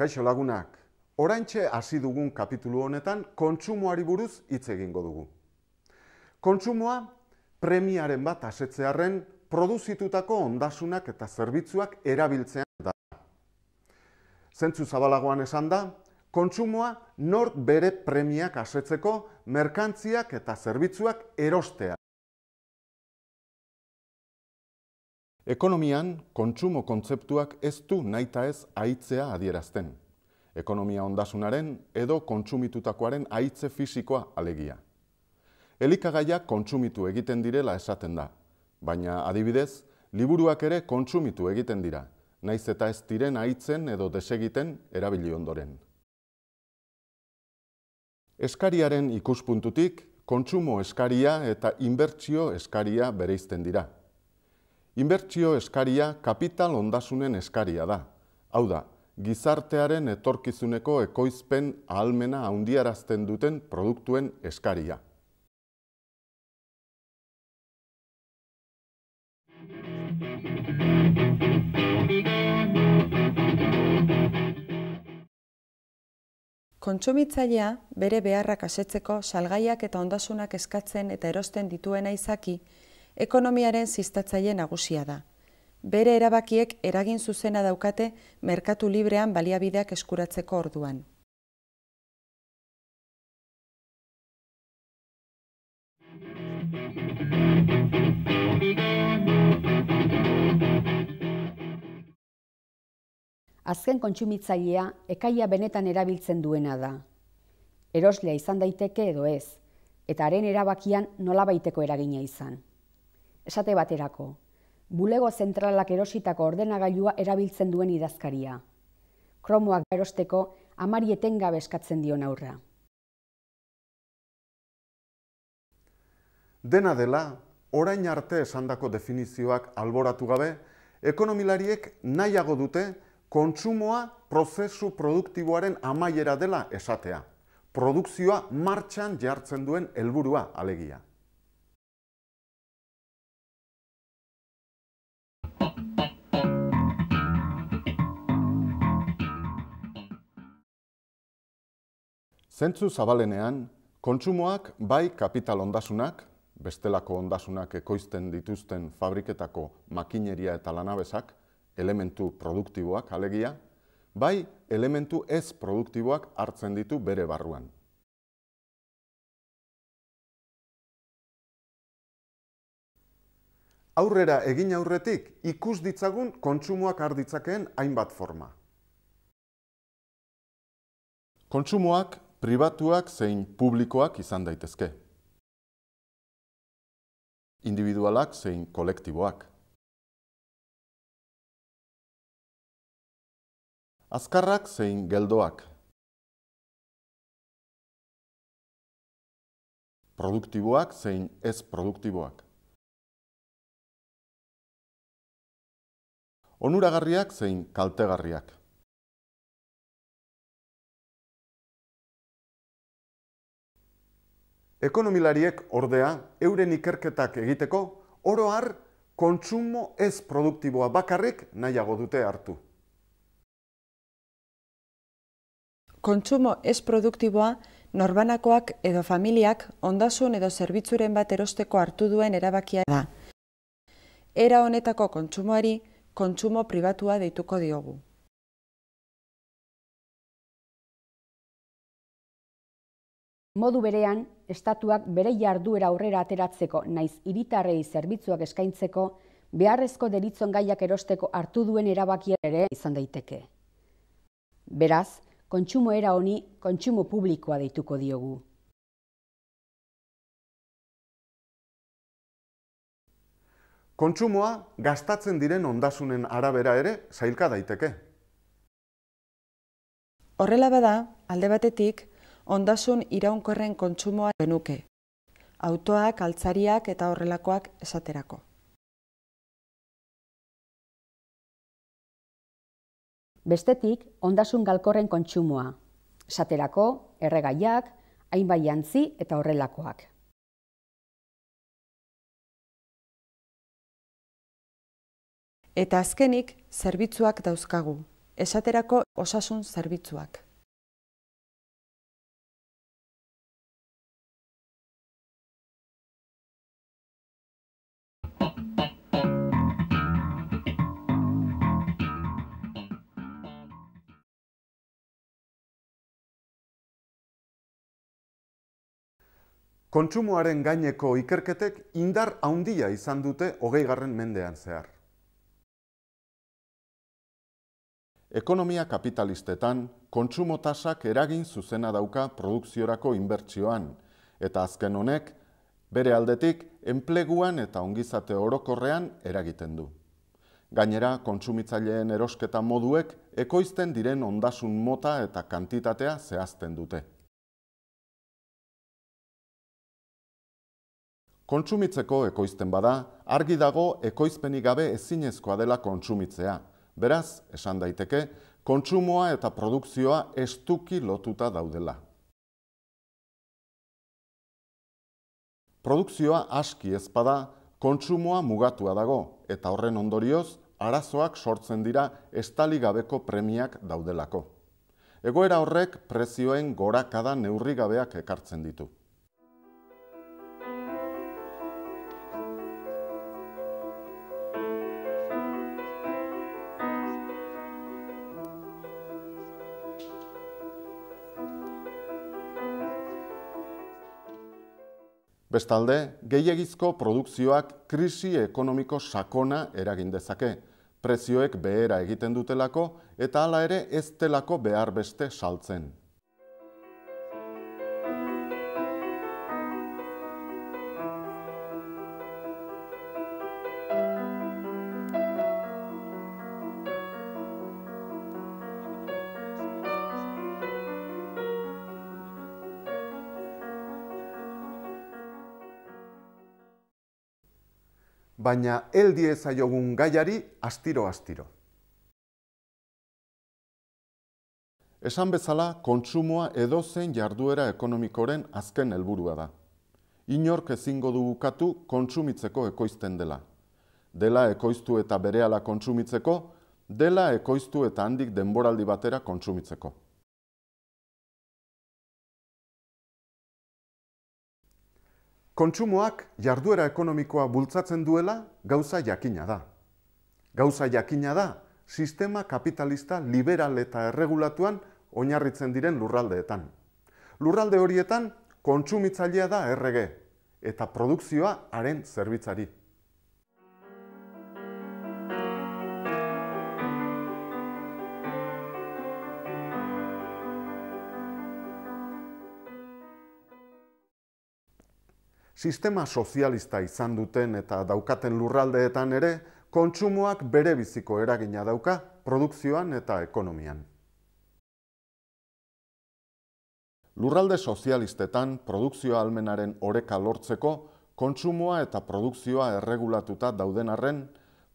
Kaixo lagunak, oraintxe hasi dugun kapitulu honetan kontsumoari buruz hitz egingo dugu. Kontsumoa premiaren bat asetzearen produzitutako ondasunak eta zerbitzuak erabiltzean da. Zentzu zabalagoan esan da, kontsumoa nort bere premiak asetzeko merkantziak eta zerbitzuak erostea Ekonomian, kontsumo kontzeptuak ez du nahita ez aitzea adierazten. Ekonomia ondasunaren edo kontsumitutakoaren aitze fisikoa alegia. Elikagaia kontsumitu egiten direla esaten da, baina adibidez, liburuak ere kontsumitu egiten dira, naiz eta ez diren aitzen edo desegiten erabili ondoren. Eskariaren ikuspuntutik, kontsumo eskaria eta inbertsio eskaria bereizten dira, Inbertsio eskaria kapital ondasunen eskaria da. Hau da, gizartearen etorkizuneko ekoizpen ahalmena handiarazten duten produktuen eskaria. Kontsumitzailea bere beharrak asetzeko salgaiak eta ondasunak eskatzen eta erosten dituena izaki, ekonomiaren ziztatzaile nagusia da. Bere erabakiek eragin zuzena daukate merkatu librean baliabideak eskuratzeko orduan. Azken kontsumitzailea ekaia benetan erabiltzen duena da. Eroslea izan daiteke edo ez, eta haren erabakian nolabaiteko eragina izan esate baterako, bulego zentralak erositako ordenagailua erabiltzen duen idazkaria. Kromoak erosteko amari etengabe eskatzen dion aurra. Dena dela, orain arte esandako definizioak alboratu gabe, ekonomilariek nahiago dute kontsumoa prozesu produktiboaren amaiera dela esatea. Produkzioa martxan jartzen duen helburua alegia. Zentzu zabalenean, kontsumoak bai kapital ondasunak, bestelako ondasunak ekoizten dituzten fabriketako makineria eta lanabezak, elementu produktiboak alegia, bai elementu ez produktiboak hartzen ditu bere barruan. Aurrera egin aurretik ikus ditzagun kontsumoak arditzakeen hainbat forma. Kontsumoak pribatuak zein publikoak izan daitezke. Individualak zein kolektiboak. Azkarrak zein geldoak. Produktiboak zein ez produktiboak. Onuragarriak zein kaltegarriak. Ekonomilariek ordea euren ikerketak egiteko oro har kontsumo ez produktiboa bakarrik nahiago dute hartu. Kontsumo ez produktiboa norbanakoak edo familiak ondasun edo zerbitzuren bat erosteko hartu duen erabakia da. Era honetako kontsumoari kontsumo pribatua deituko diogu. Modu berean, estatuak bere jarduera aurrera ateratzeko naiz hiritarrei zerbitzuak eskaintzeko beharrezko deritzon gaiak erosteko hartu duen erabakia ere izan daiteke. Beraz, kontsumo era honi kontsumo publikoa deituko diogu. Kontsumoa gastatzen diren ondasunen arabera ere zailka daiteke. Horrela bada, alde batetik, ondasun iraunkorren kontsumoa genuke. Autoak, altzariak eta horrelakoak esaterako. Bestetik, ondasun galkorren kontsumoa. Esaterako, erregaiak, hainbait jantzi eta horrelakoak. Eta azkenik, zerbitzuak dauzkagu, esaterako osasun zerbitzuak. kontsumoaren gaineko ikerketek indar haundia izan dute hogei garren mendean zehar. Ekonomia kapitalistetan, kontsumotasak eragin zuzena dauka produkziorako inbertsioan, eta azken honek, bere aldetik, enpleguan eta ongizate orokorrean eragiten du. Gainera, kontsumitzaileen erosketa moduek, ekoizten diren ondasun mota eta kantitatea zehazten dute. Kontsumitzeko ekoizten bada, argi dago ekoizpenik gabe ezinezkoa dela kontsumitzea. Beraz, esan daiteke, kontsumoa eta produkzioa estuki lotuta daudela. Produkzioa aski ezpada, kontsumoa mugatua dago eta horren ondorioz arazoak sortzen dira estaligabeko gabeko premiak daudelako. Egoera horrek prezioen gorakada neurrigabeak ekartzen ditu. Bestalde, gehiagizko produkzioak krisi ekonomiko sakona eragin dezake, prezioek behera egiten dutelako eta hala ere ez telako behar beste saltzen. baina eldi ezaiogun gaiari astiro-astiro. Esan bezala, kontsumoa edozen jarduera ekonomikoren azken helburua da. Inork ezingo dugukatu kontsumitzeko ekoizten dela. Dela ekoiztu eta berehala kontsumitzeko, dela ekoiztu eta handik denboraldi batera kontsumitzeko. Kontsumoak jarduera ekonomikoa bultzatzen duela gauza jakina da. Gauza jakina da sistema kapitalista liberal eta erregulatuan oinarritzen diren lurraldeetan. Lurralde horietan kontsumitzailea da errege eta produkzioa haren zerbitzari. sistema sozialista izan duten eta daukaten lurraldeetan ere, kontsumoak bere biziko eragina dauka produkzioan eta ekonomian. Lurralde sozialistetan produkzioa almenaren oreka lortzeko, kontsumoa eta produkzioa erregulatuta dauden arren,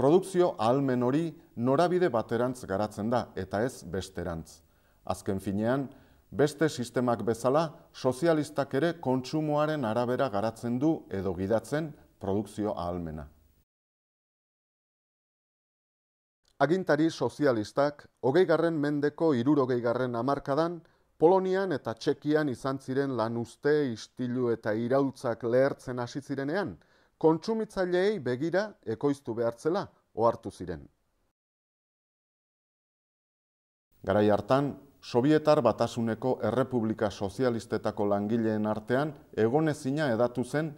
produkzio almen hori norabide baterantz garatzen da eta ez besterantz. Azken finean, Beste sistemak bezala, sozialistak ere kontsumoaren arabera garatzen du edo gidatzen produkzio ahalmena. Agintari sozialistak, hogei garren mendeko irurogei garren amarkadan, Polonian eta Txekian izan ziren lanuzte, istilu eta irautzak lehertzen hasi zirenean, kontsumitzaileei begira ekoiztu behartzela ohartu ziren. Garai hartan, Sovietar batasuneko Errepublika Sozialistetako langileen artean egonezina edatu zen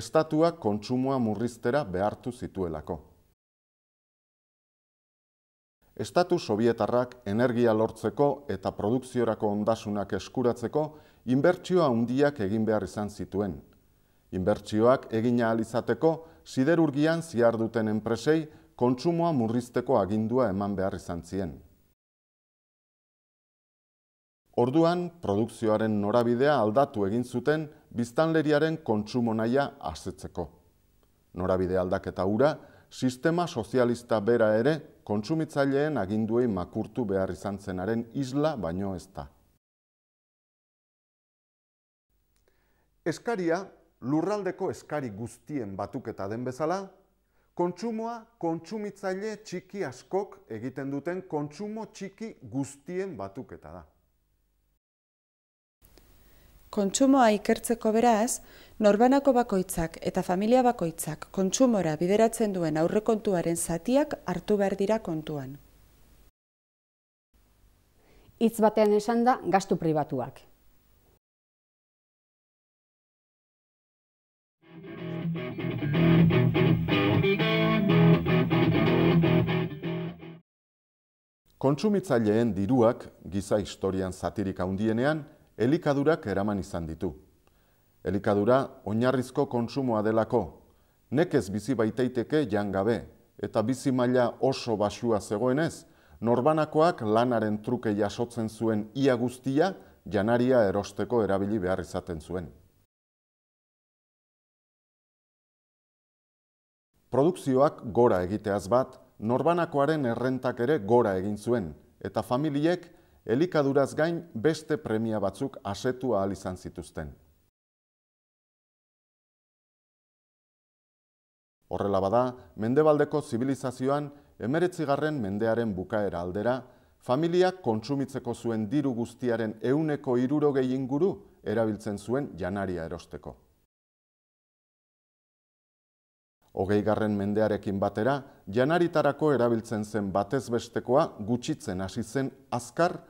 estatua kontsumoa murriztera behartu zituelako. Estatu sovietarrak energia lortzeko eta produkziorako ondasunak eskuratzeko inbertsioa handiak egin behar izan zituen. Inbertsioak egin ahal izateko siderurgian ziarduten enpresei kontsumoa murrizteko agindua eman behar izan ziren. Orduan, produkzioaren norabidea aldatu egin zuten biztanleriaren kontsumo naia asetzeko. Norabide aldaketa ura, sistema sozialista bera ere kontsumitzaileen aginduei makurtu behar izan zenaren isla baino ez da. Eskaria, lurraldeko eskari guztien batuketa den bezala, kontsumoa kontsumitzaile txiki askok egiten duten kontsumo txiki guztien batuketa da kontsumoa ikertzeko beraz, norbanako bakoitzak eta familia bakoitzak kontsumora bideratzen duen aurrekontuaren zatiak hartu behar dira kontuan. Itz batean esan da gastu pribatuak. Kontsumitzaileen diruak giza historian zatirika hundienean, elikadurak eraman izan ditu. Elikadura oinarrizko kontsumoa delako, nekez bizi baiteiteke jan gabe, eta bizi maila oso basua zegoenez, norbanakoak lanaren truke jasotzen zuen ia guztia janaria erosteko erabili behar izaten zuen. Produkzioak gora egiteaz bat, norbanakoaren errentak ere gora egin zuen, eta familiek elikaduraz gain beste premia batzuk asetu ahal izan zituzten. Horrela bada, mendebaldeko zibilizazioan, emeretzigarren mendearen bukaera aldera, familiak kontsumitzeko zuen diru guztiaren euneko iruro inguru erabiltzen zuen janaria erosteko. Hogei mendearekin batera, janaritarako erabiltzen zen batez bestekoa gutxitzen hasi zen azkar,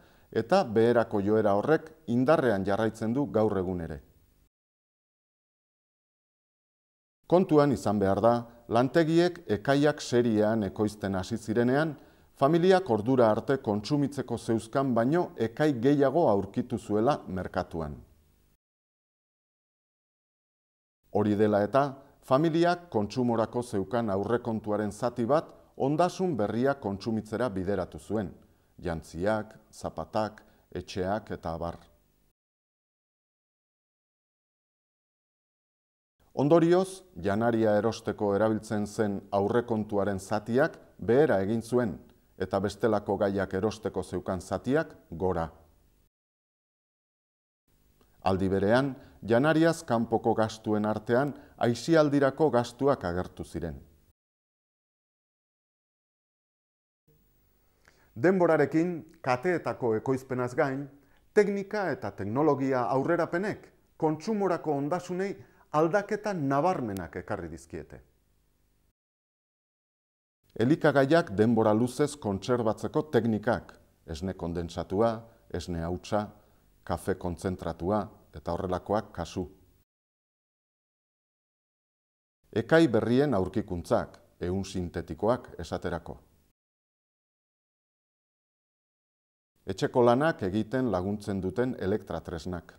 eta beherako joera horrek indarrean jarraitzen du gaur egun ere. Kontuan izan behar da, lantegiek ekaiak seriean ekoizten hasi zirenean, familiak ordura arte kontsumitzeko zeuzkan baino ekai gehiago aurkitu zuela merkatuan. Hori dela eta, familiak kontsumorako zeukan aurrekontuaren zati bat ondasun berria kontsumitzera bideratu zuen, jantziak, zapatak, etxeak eta abar. Ondorioz, janaria erosteko erabiltzen zen aurrekontuaren zatiak behera egin zuen eta bestelako gaiak erosteko zeukan zatiak gora. Aldi berean, janariaz kanpoko gastuen artean aisialdirako gastuak agertu ziren. Denborarekin, kateetako ekoizpenaz gain, teknika eta teknologia aurrerapenek kontsumorako ondasunei aldaketa nabarmenak ekarri dizkiete. Elikagaiak denbora luzez kontserbatzeko teknikak, esne kondentsatua, esne hautsa, kafe kontzentratua eta horrelakoak kasu. Ekai berrien aurkikuntzak, eun sintetikoak esaterako. Etxeko lanak egiten laguntzen duten elektratresnak.